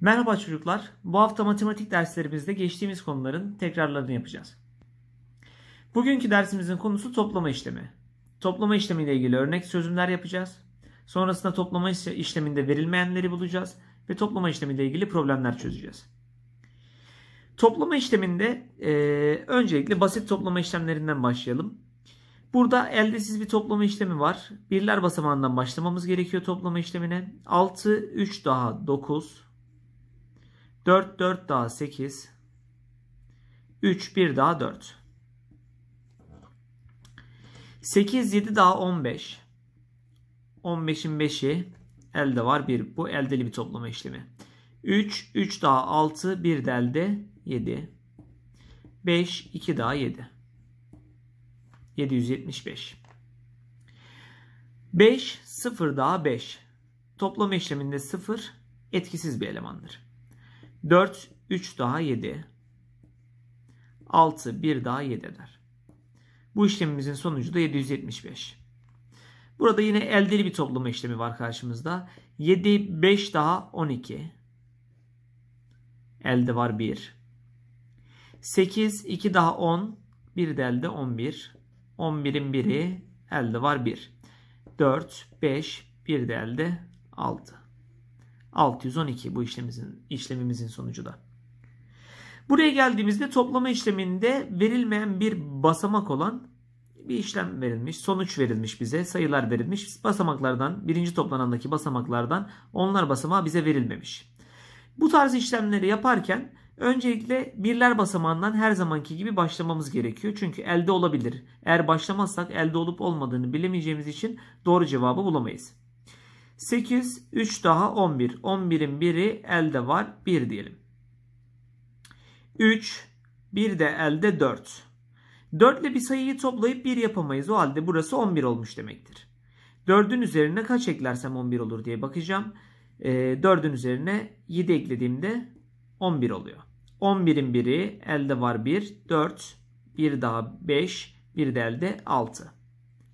Merhaba çocuklar. Bu hafta matematik derslerimizde geçtiğimiz konuların tekrarlarını yapacağız. Bugünkü dersimizin konusu toplama işlemi. Toplama işlemi ile ilgili örnek çözümler yapacağız. Sonrasında toplama işleminde verilmeyenleri bulacağız ve toplama işlemi ile ilgili problemler çözeceğiz. Toplama işleminde e, öncelikle basit toplama işlemlerinden başlayalım. Burada eldesiz bir toplama işlemi var. Birler basamağından başlamamız gerekiyor toplama işlemine. 6, 3 daha 9, 4, 4 daha 8. 3, 1 daha 4. 8, 7 daha 15. 15'in 5'i elde var 1. Bu eldeli bir toplama işlemi. 3, 3 daha 6, 1 de elde 7. 5, 2 daha 7. 775. 5, 0 daha 5. Toplama işleminde 0 etkisiz bir elemandır. 4, 3 daha 7. 6, 1 daha 7 eder. Bu işlemimizin sonucu da 775. Burada yine eldeli bir toplama işlemi var karşımızda. 7, 5 daha 12. Elde var 1. 8, 2 daha 10. 1 de elde 11. 11'in biri elde var 1. 4, 5, 1 de elde 6. 612 bu işlemimizin, işlemimizin sonucu da. Buraya geldiğimizde toplama işleminde verilmeyen bir basamak olan bir işlem verilmiş. Sonuç verilmiş bize. Sayılar verilmiş. Basamaklardan birinci toplanandaki basamaklardan onlar basamağı bize verilmemiş. Bu tarz işlemleri yaparken öncelikle birler basamağından her zamanki gibi başlamamız gerekiyor. Çünkü elde olabilir. Eğer başlamazsak elde olup olmadığını bilemeyeceğimiz için doğru cevabı bulamayız. 8, 3 daha 11. 11'in biri elde var. 1 diyelim. 3, 1 de elde 4. 4 ile bir sayıyı toplayıp 1 yapamayız. O halde burası 11 olmuş demektir. 4'ün üzerine kaç eklersem 11 olur diye bakacağım. E, ee, 4'ün üzerine 7 eklediğimde 11 oluyor. 11'in biri elde var 1, 4, 1 daha 5, 1 de elde 6.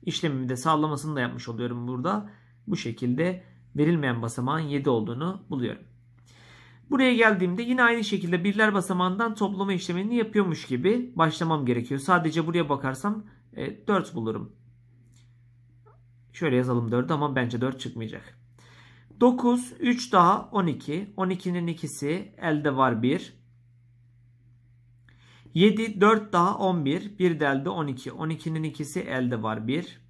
İşlemimi de sağlamasını da yapmış oluyorum burada bu şekilde verilmeyen basamağın 7 olduğunu buluyorum. Buraya geldiğimde yine aynı şekilde birler basamağından toplama işlemini yapıyormuş gibi başlamam gerekiyor. Sadece buraya bakarsam e, 4 bulurum. Şöyle yazalım 4 ama bence 4 çıkmayacak. 9, 3 daha 12. 12'nin ikisi elde var 1. 7, 4 daha 11. 1 de elde 12. 12'nin ikisi elde var 1.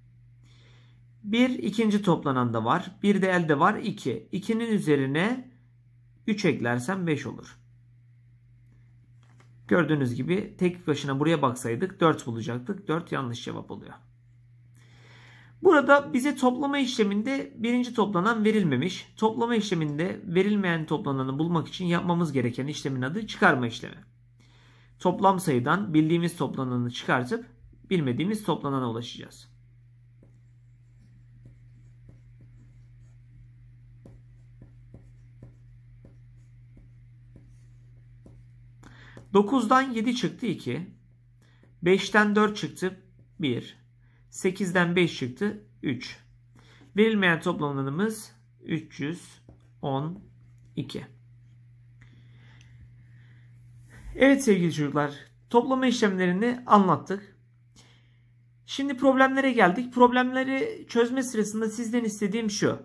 Bir ikinci toplananda var. bir de elde var 2. 2'nin üzerine 3 eklersem 5 olur. Gördüğünüz gibi tek başına buraya baksaydık 4 bulacaktık. 4 yanlış cevap oluyor. Burada bize toplama işleminde birinci toplanan verilmemiş. Toplama işleminde verilmeyen toplananı bulmak için yapmamız gereken işlemin adı çıkarma işlemi. Toplam sayıdan bildiğimiz toplananı çıkartıp bilmediğimiz toplanana ulaşacağız. 9'dan 7 çıktı 2. 5'ten 4 çıktı 1. 8'den 5 çıktı 3. Verilmeyen toplam alanımız 312. Evet sevgili çocuklar toplama işlemlerini anlattık. Şimdi problemlere geldik. Problemleri çözme sırasında sizden istediğim şu.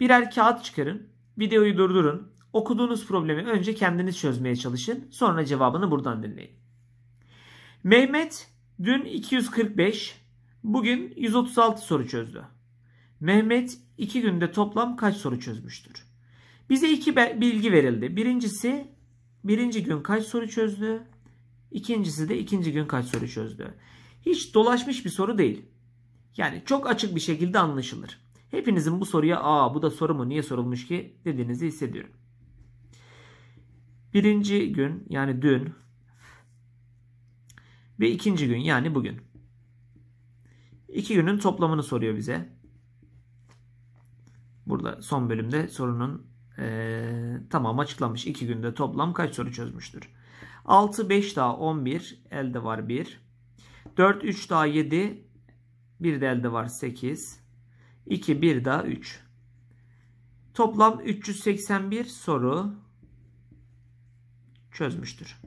Birer kağıt çıkarın. Videoyu durdurun. Okuduğunuz problemi önce kendiniz çözmeye çalışın. Sonra cevabını buradan dinleyin. Mehmet dün 245, bugün 136 soru çözdü. Mehmet 2 günde toplam kaç soru çözmüştür? Bize iki bilgi verildi. Birincisi birinci gün kaç soru çözdü? İkincisi de ikinci gün kaç soru çözdü? Hiç dolaşmış bir soru değil. Yani çok açık bir şekilde anlaşılır. Hepinizin bu soruya aa bu da soru mu niye sorulmuş ki dediğinizi hissediyorum. Birinci gün yani dün ve ikinci gün yani bugün. İki günün toplamını soruyor bize. Burada son bölümde sorunun e, tamam açıklamış. İki günde toplam kaç soru çözmüştür? 6, 5 daha 11 elde var 1. 4, 3 daha 7 bir de elde var 8. 2, 1 daha 3. Toplam 381 soru çözmüştür.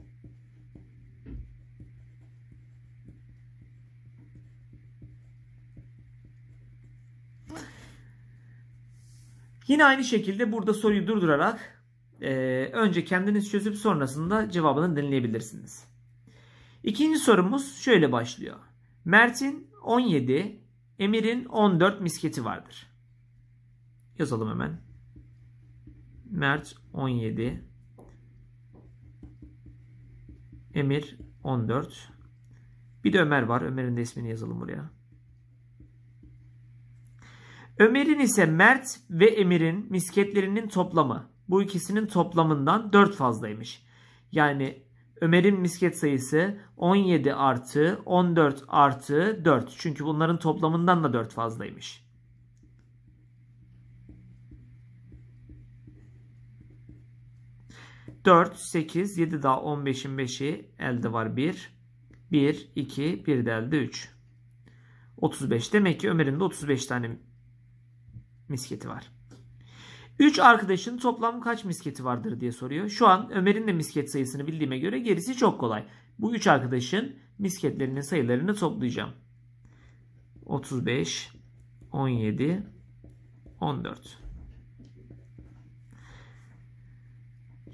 Yine aynı şekilde burada soruyu durdurarak e, önce kendiniz çözüp sonrasında cevabını dinleyebilirsiniz. İkinci sorumuz şöyle başlıyor. Mert'in 17, Emir'in 14 misketi vardır. Yazalım hemen. Mert 17, Emir 14. Bir de Ömer var. Ömer'in de ismini yazalım buraya. Ömer'in ise Mert ve Emir'in misketlerinin toplamı. Bu ikisinin toplamından 4 fazlaymış. Yani Ömer'in misket sayısı 17 artı 14 artı 4. Çünkü bunların toplamından da 4 fazlaymış. 4, 8, 7 daha 15'in 5'i elde var 1. 1, 2, 1 de elde 3. 35. Demek ki Ömer'in de 35 tane misketi var. 3 arkadaşın toplam kaç misketi vardır diye soruyor. Şu an Ömer'in de misket sayısını bildiğime göre gerisi çok kolay. Bu 3 arkadaşın misketlerinin sayılarını toplayacağım. 35, 17, 14.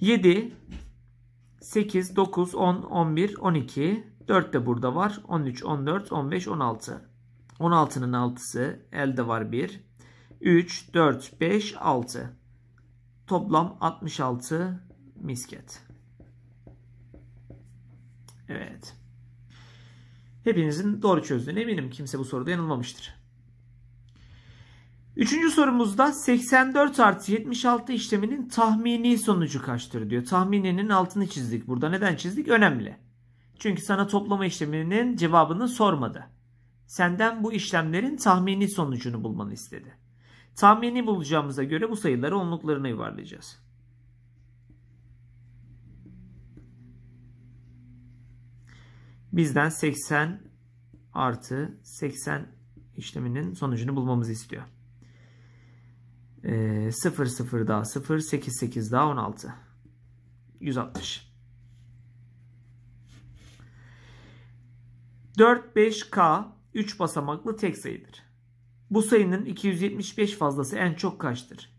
7, 8, 9, 10, 11, 12. 4 de burada var. 13, 14, 15, 16. 16'nın 6'sı elde var 1. 3, 4, 5, 6. Toplam 66 misket. Evet. Hepinizin doğru çözdüğüne eminim. Kimse bu soruda yanılmamıştır. Üçüncü sorumuzda 84 artı 76 işleminin tahmini sonucu kaçtır diyor. Tahmininin altını çizdik. Burada neden çizdik? Önemli. Çünkü sana toplama işleminin cevabını sormadı. Senden bu işlemlerin tahmini sonucunu bulmanı istedi. Tahmini bulacağımıza göre bu sayıları onluklarına yuvarlayacağız. Bizden 80 artı 80 işleminin sonucunu bulmamızı istiyor. E, 0 0 daha 0 8 8 daha 16 160 4 5K 3 basamaklı tek sayıdır. Bu sayının 275 fazlası en çok kaçtır?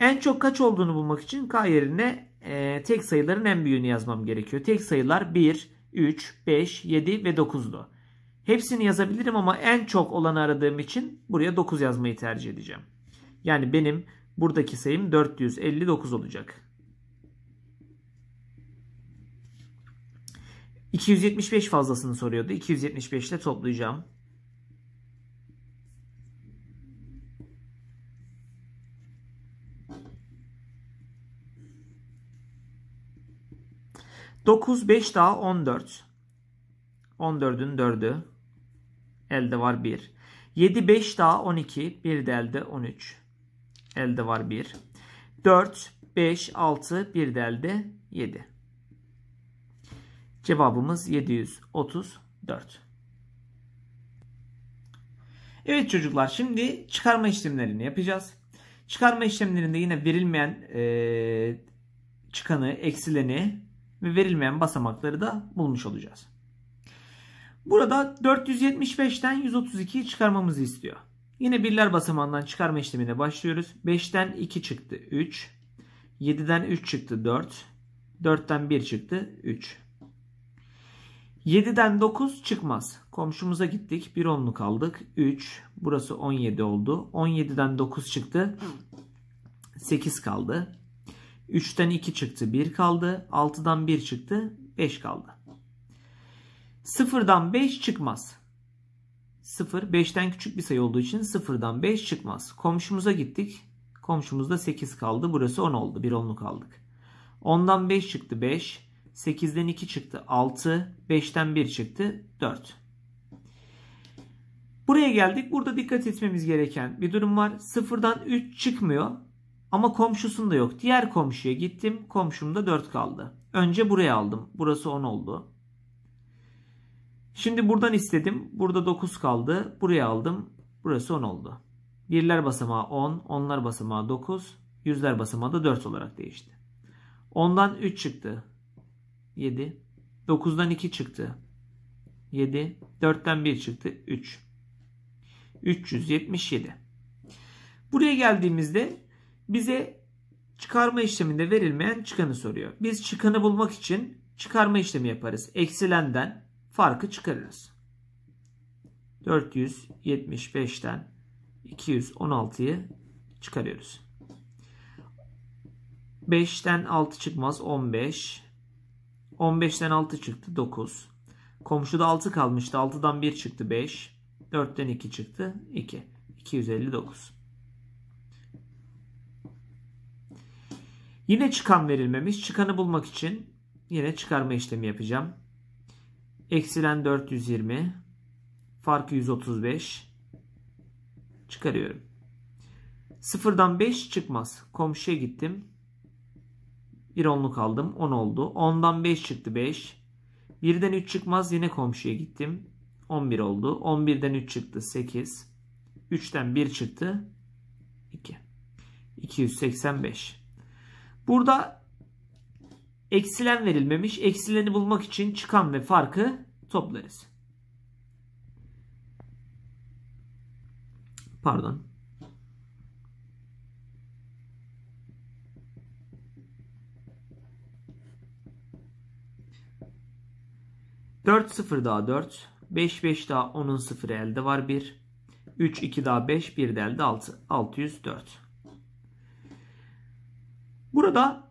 En çok kaç olduğunu bulmak için K yerine e, tek sayıların en büyüğünü yazmam gerekiyor. Tek sayılar 1, 3, 5, 7 ve 9'du. Hepsini yazabilirim ama en çok olanı aradığım için buraya 9 yazmayı tercih edeceğim. Yani benim buradaki sayım 459 olacak. 275 fazlasını soruyordu. 275 ile toplayacağım. Dokuz, beş daha on dört. On dördün dördü. Elde var bir. Yedi, beş daha on iki. Bir de elde on üç. Elde var 1. 4, 5, 6, 1 de elde 7. Cevabımız 734. Evet çocuklar şimdi çıkarma işlemlerini yapacağız. Çıkarma işlemlerinde yine verilmeyen e, çıkanı, eksileni ve verilmeyen basamakları da bulmuş olacağız. Burada 475'ten 132'yi çıkarmamızı istiyor. Yine birler basamağından çıkarma işlemine başlıyoruz. 5'ten 2 çıktı 3. 7'den 3 çıktı 4. 4'ten 1 çıktı 3. 7'den 9 çıkmaz. Komşumuza gittik. Bir onlu kaldık. 3. Burası 17 oldu. 17'den 9 çıktı. 8 kaldı. 3'ten 2 çıktı 1 kaldı. 6'dan 1 çıktı 5 kaldı. 0'dan 5 çıkmaz. 0 5'ten küçük bir sayı olduğu için 0'dan 5 çıkmaz. Komşumuza gittik. Komşumuzda 8 kaldı. Burası 10 oldu. Bir 10'luk aldık. 10'dan 5 çıktı 5. 8'den 2 çıktı 6. 5'ten 1 çıktı 4. Buraya geldik. Burada dikkat etmemiz gereken bir durum var. 0'dan 3 çıkmıyor. Ama komşusunda yok. Diğer komşuya gittim. Komşumda 4 kaldı. Önce buraya aldım. Burası 10 oldu. Şimdi buradan istedim. Burada 9 kaldı. Buraya aldım. Burası 10 oldu. Birler basamağı 10, onlar basamağı 9, yüzler basamağı da 4 olarak değişti. 10'dan 3 çıktı. 7. 9'dan 2 çıktı. 7. 4'ten 1 çıktı. 3. 377. Buraya geldiğimizde bize çıkarma işleminde verilmeyen çıkanı soruyor. Biz çıkanı bulmak için çıkarma işlemi yaparız. Eksilenden farkı çıkarırız. 475'ten 216'yı çıkarıyoruz. 5'ten 6 çıkmaz 15. 15'ten 6 çıktı 9. Komşuda 6 kalmıştı. 6'dan 1 çıktı 5. 4'ten 2 çıktı 2. 259. Yine çıkan verilmemiş. Çıkanı bulmak için yine çıkarma işlemi yapacağım. Eksilen 420. Farkı 135. Çıkarıyorum. Sıfırdan 5 çıkmaz. Komşuya gittim. Bir onluk aldım. 10 oldu. 10'dan 5 çıktı 5. 1'den 3 çıkmaz. Yine komşuya gittim. 11 oldu. 11'den 3 çıktı 8. 3'ten 1 çıktı 2. 285. Burada Eksilen verilmemiş. Eksileni bulmak için çıkan ve farkı toplarız. Pardon. Dört sıfır daha dört. Beş beş daha onun sıfırı elde var bir. Üç iki daha beş bir de elde altı. Altı yüz dört. Burada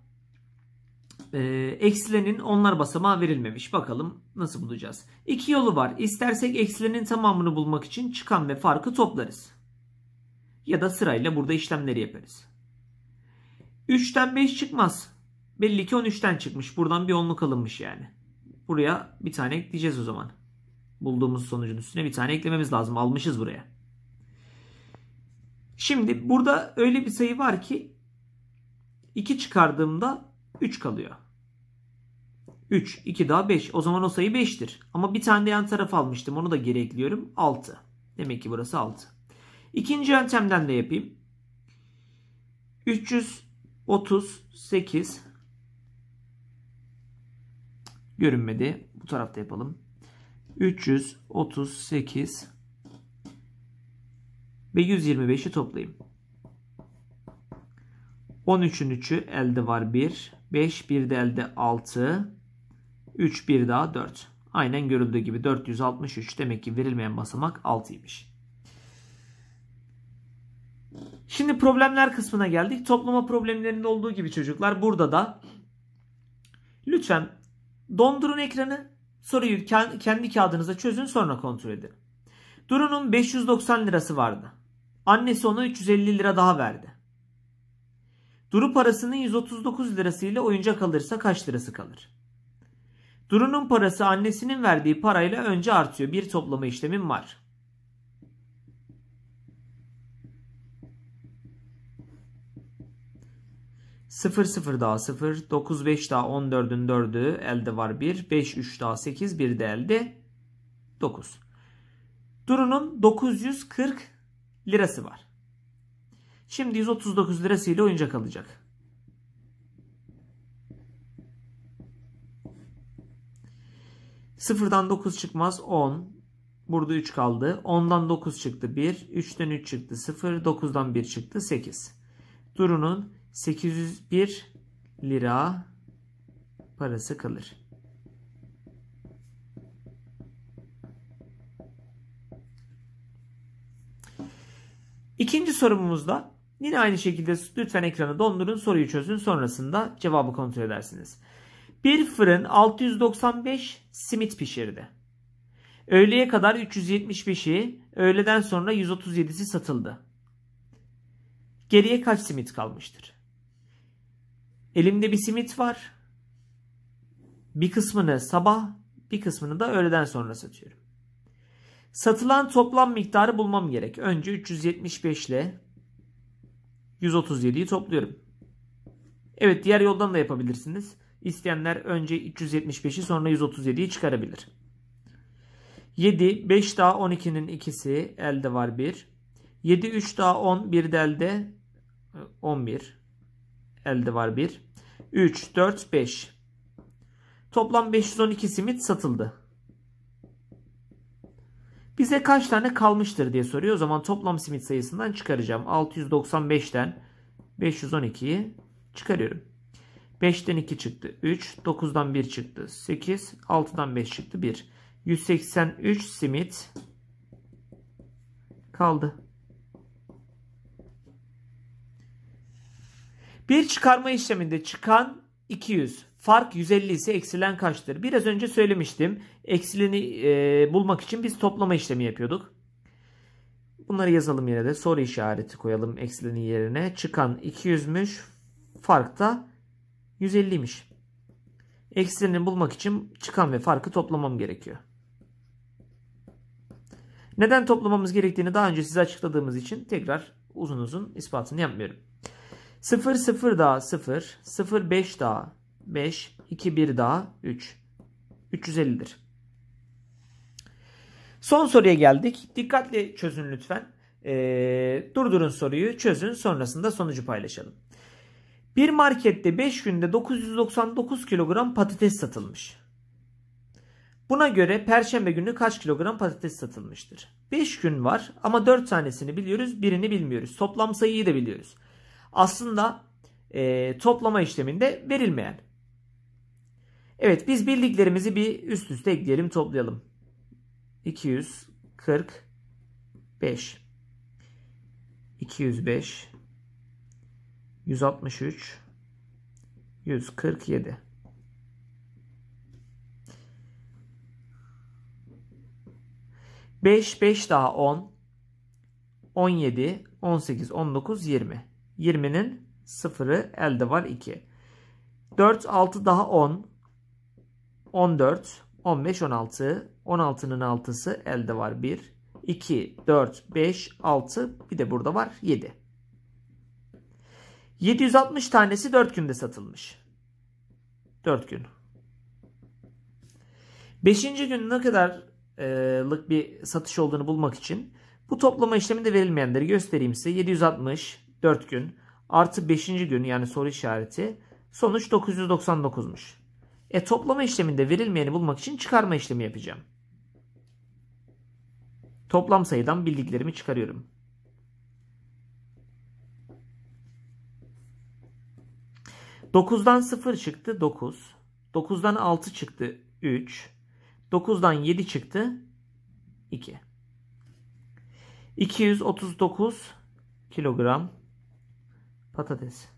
e, eksilenin onlar basamağı verilmemiş. Bakalım nasıl bulacağız. İki yolu var. İstersek eksilenin tamamını bulmak için çıkan ve farkı toplarız. Ya da sırayla burada işlemleri yaparız. 3'ten 5 çıkmaz. Belli ki 13'ten çıkmış. Buradan bir onluk alınmış yani. Buraya bir tane ekleyeceğiz o zaman. Bulduğumuz sonucun üstüne bir tane eklememiz lazım. Almışız buraya. Şimdi burada öyle bir sayı var ki 2 çıkardığımda 3 kalıyor. 3, 2 daha 5. O zaman o sayı 5'tir. Ama bir tane de yan taraf almıştım. Onu da geri ekliyorum. 6. Demek ki burası 6. İkinci yöntemden de yapayım. 338 görünmedi. Bu tarafta yapalım. 338 ve 125'i toplayayım. 13'ün 3'ü elde var 1. 5 bir delde 6. 3 bir daha 4. Aynen görüldüğü gibi 463. Demek ki verilmeyen basamak 6'ymış. Şimdi problemler kısmına geldik. Toplama problemlerinde olduğu gibi çocuklar burada da lütfen dondurun ekranı soruyu kendi kağıdınıza çözün sonra kontrol edin. Duru'nun 590 lirası vardı. Annesi ona 350 lira daha verdi. Duru parasının 139 lirasıyla oyuncak alırsa kaç lirası kalır? Duru'nun parası annesinin verdiği parayla önce artıyor. Bir toplama işlemim var. Sıfır sıfır daha sıfır. Dokuz beş daha on dördün dördü elde var bir. Beş üç daha sekiz bir de elde. Dokuz. Duru'nun 940 lirası var. Şimdi 139 lirasıyla oyuncak alacak. Sıfırdan 9 çıkmaz 10. Burada 3 kaldı. 10'dan 9 çıktı 1. 3'ten 3 çıktı 0. 9'dan 1 çıktı 8. Duru'nun 801 lira parası kalır. İkinci sorumuzda Yine aynı şekilde lütfen ekranı dondurun soruyu çözün sonrasında cevabı kontrol edersiniz. Bir fırın 695 simit pişirdi. Öğleye kadar 375'i, öğleden sonra 137'si satıldı. Geriye kaç simit kalmıştır? Elimde bir simit var. Bir kısmını sabah, bir kısmını da öğleden sonra satıyorum. Satılan toplam miktarı bulmam gerek. Önce 375 ile 137'yi topluyorum. Evet diğer yoldan da yapabilirsiniz. İsteyenler önce 375'i sonra 137'yi çıkarabilir. 7, 5 daha 12'nin ikisi elde var 1. 7, 3 daha 10, 1 de elde 11. E, elde var 1. 3, 4, 5. Toplam 512 simit satıldı. Bize kaç tane kalmıştır diye soruyor. O zaman toplam simit sayısından çıkaracağım. 695'ten 512'yi çıkarıyorum. 5'ten 2 çıktı 3, 9'dan 1 çıktı 8, 6'dan 5 çıktı 1. 183 simit kaldı. Bir çıkarma işleminde çıkan 200. Fark 150 ise eksilen kaçtır? Biraz önce söylemiştim. Eksilini e, bulmak için biz toplama işlemi yapıyorduk. Bunları yazalım yine de. Soru işareti koyalım eksilinin yerine. Çıkan 200'müş. Fark da 150'ymiş. Eksilini bulmak için çıkan ve farkı toplamam gerekiyor. Neden toplamamız gerektiğini daha önce size açıkladığımız için tekrar uzun uzun ispatını yapmıyorum. 0 0 daha 0, 0 5 daha 5, 2 1 daha 3. 350'dir. Son soruya geldik. Dikkatli çözün lütfen. Ee, durdurun soruyu, çözün. Sonrasında sonucu paylaşalım. Bir markette 5 günde 999 kilogram patates satılmış. Buna göre perşembe günü kaç kilogram patates satılmıştır? 5 gün var ama 4 tanesini biliyoruz, birini bilmiyoruz. Toplam sayıyı da biliyoruz aslında e, toplama işleminde verilmeyen. Evet biz bildiklerimizi bir üst üste ekleyelim toplayalım. 245 205 163 147 5 5 daha 10 17 18 19 20 20'nin sıfırı elde var 2. 4, 6 daha 10. 14, 15, 16. 16'nın 6'sı elde var 1. 2, 4, 5, 6 bir de burada var 7. 760 tanesi 4 günde satılmış. 4 gün. 5. gün ne kadarlık bir satış olduğunu bulmak için bu toplama işleminde verilmeyenleri göstereyim size. 760, 4 gün artı 5. gün yani soru işareti sonuç 999'muş. E toplama işleminde verilmeyeni bulmak için çıkarma işlemi yapacağım. Toplam sayıdan bildiklerimi çıkarıyorum. Dokuzdan sıfır çıktı dokuz. Dokuzdan altı çıktı üç. Dokuzdan yedi çıktı iki. 239 kilogram パです。